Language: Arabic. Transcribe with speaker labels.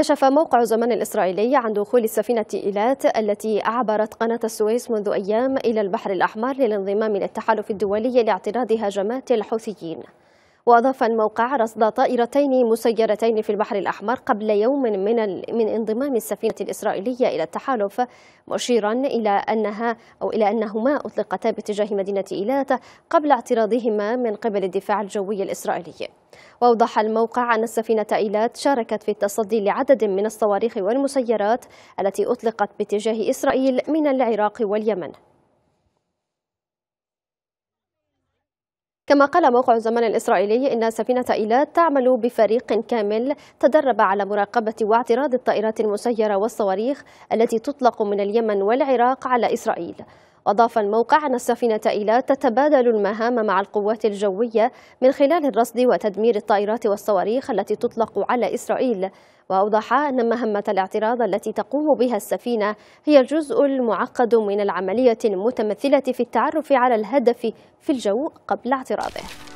Speaker 1: كشف موقع زمان الإسرائيلي عن دخول السفينة إيلات التي عبرت قناة السويس منذ أيام إلى البحر الأحمر للانضمام للتحالف الدولي لاعتراض هجمات الحوثيين وأضاف الموقع رصد طائرتين مسيرتين في البحر الأحمر قبل يوم من, من انضمام السفينة الإسرائيلية إلى التحالف مشيرا إلى أنها أو إلى أنهما أطلقتا باتجاه مدينة إيلات قبل اعتراضهما من قبل الدفاع الجوي الإسرائيلي وأوضح الموقع أن السفينة إيلات شاركت في التصدي لعدد من الصواريخ والمسيرات التي أطلقت باتجاه إسرائيل من العراق واليمن كما قال موقع الزمان الإسرائيلي إن سفينة إيلات تعمل بفريق كامل تدرب على مراقبة واعتراض الطائرات المسيرة والصواريخ التي تطلق من اليمن والعراق على إسرائيل أضاف الموقع أن السفينة إيلا تتبادل المهام مع القوات الجوية من خلال الرصد وتدمير الطائرات والصواريخ التي تطلق على إسرائيل وأوضح أن مهمة الاعتراض التي تقوم بها السفينة هي الجزء المعقد من العملية المتمثلة في التعرف على الهدف في الجو قبل اعتراضه